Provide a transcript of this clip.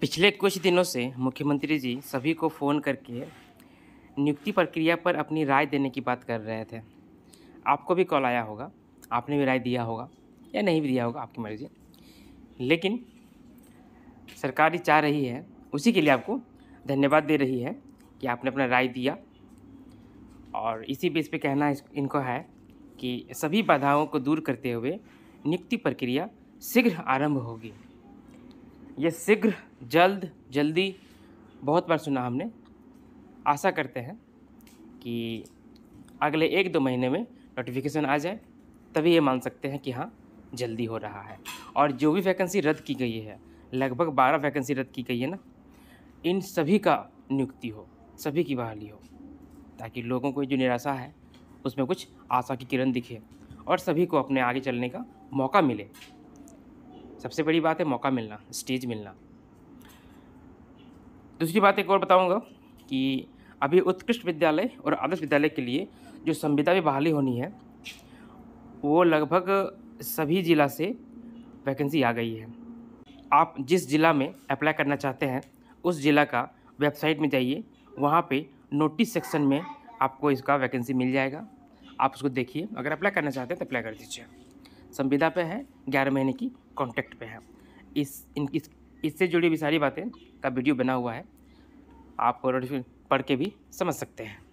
पिछले कुछ दिनों से मुख्यमंत्री जी सभी को फ़ोन करके नियुक्ति प्रक्रिया पर अपनी राय देने की बात कर रहे थे आपको भी कॉल आया होगा आपने भी राय दिया होगा या नहीं भी दिया होगा आपकी मर्ज़ी लेकिन सरकार चाह रही है उसी के लिए आपको धन्यवाद दे रही है कि आपने अपना राय दिया और इसी बेस पे कहना इनको है कि सभी बाधाओं को दूर करते हुए नियुक्ति प्रक्रिया शीघ्र आरंभ होगी ये शीघ्र जल्द जल्दी बहुत बार सुना हमने आशा करते हैं कि अगले एक दो महीने में नोटिफिकेशन आ जाए तभी ये मान सकते हैं कि हाँ जल्दी हो रहा है और जो भी वैकेंसी रद्द की गई है लगभग बारह वैकेंसी रद्द की गई है ना इन सभी का नियुक्ति हो सभी की बहाली हो ताकि लोगों को जो निराशा है उसमें कुछ आशा की किरण दिखे और सभी को अपने आगे चलने का मौका मिले सबसे बड़ी बात है मौका मिलना स्टेज मिलना दूसरी बात एक और बताऊँगा कि अभी उत्कृष्ट विद्यालय और आदर्श विद्यालय के लिए जो संविदा भी बहाली होनी है वो लगभग सभी ज़िला से वैकेंसी आ गई है आप जिस ज़िला में अप्लाई करना चाहते हैं उस ज़िला का वेबसाइट में जाइए वहाँ पे नोटिस सेक्शन में आपको इसका वैकेंसी मिल जाएगा आप उसको देखिए अगर अप्लाई करना चाहते हैं तो अप्लाई कर दीजिए संविदा पे है ग्यारह महीने की कॉन्ट्रैक्ट पे है इस इन इस इससे जुड़ी हुई सारी बातें का वीडियो बना हुआ है आप पढ़ के भी समझ सकते हैं